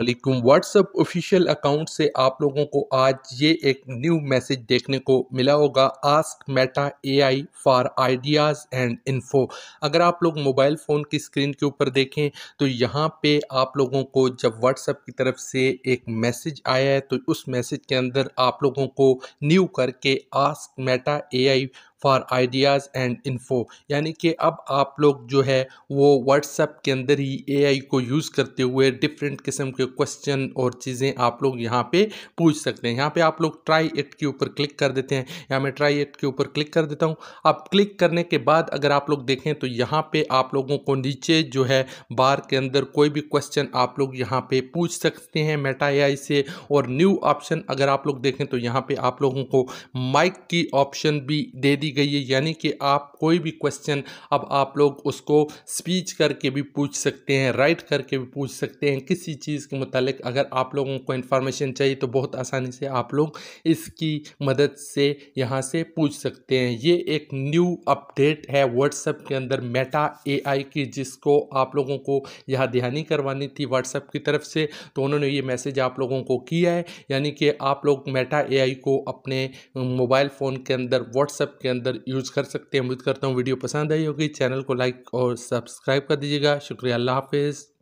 वालेकुम WhatsApp official account से आप लोगों को आज ये एक न्यू मैसेज देखने को मिला होगा ask Meta AI for ideas and info अगर आप लोग मोबाइल फ़ोन की स्क्रीन के ऊपर देखें तो यहाँ पे आप लोगों को जब व्हाट्सअप की तरफ से एक मैसेज आया है तो उस मैसेज के अंदर आप लोगों को न्यू करके ask Meta A for ideas and info यानी कि अब आप लोग जो है वो व्हाट्सएप के अंदर ही एआई को यूज़ करते हुए डिफरेंट किस्म के क्वेश्चन और चीज़ें आप लोग यहाँ पे पूछ सकते हैं यहाँ पे आप लोग ट्राई इट के ऊपर क्लिक कर देते हैं या मैं ट्राई इट के ऊपर क्लिक कर देता हूँ अब क्लिक करने के बाद अगर आप लोग देखें तो यहाँ पर आप लोगों को नीचे जो है बार के अंदर कोई भी क्वेश्चन आप लोग यहाँ पर पूछ सकते हैं मेटा ए से और न्यू ऑप्शन अगर आप लोग देखें तो यहाँ पर आप लोगों को माइक की ऑप्शन भी दे दी गई है यानी कि आप कोई भी क्वेश्चन अब आप लोग उसको स्पीच करके भी पूछ सकते हैं राइट करके भी पूछ सकते हैं किसी चीज़ के मतलब अगर आप लोगों को इन्फॉर्मेशन चाहिए तो बहुत आसानी से आप लोग इसकी मदद से यहाँ से पूछ सकते हैं ये एक न्यू अपडेट है व्हाट्सएप के अंदर मेटा एआई की जिसको आप लोगों को यहाँ ध्यानी करवानी थी व्हाट्सएप की तरफ से तो उन्होंने ये मैसेज आप लोगों को किया है यानी कि आप लोग मेटा एआई को अपने मोबाइल फ़ोन के अंदर व्हाट्सएप के अंदर यूज कर सकते हैं उम्मीद करता हूँ वीडियो पसंद आई होगी चैनल को लाइक और सब्सक्राइब कर दीजिएगा शुक्रिया अल्लाह हाफिज़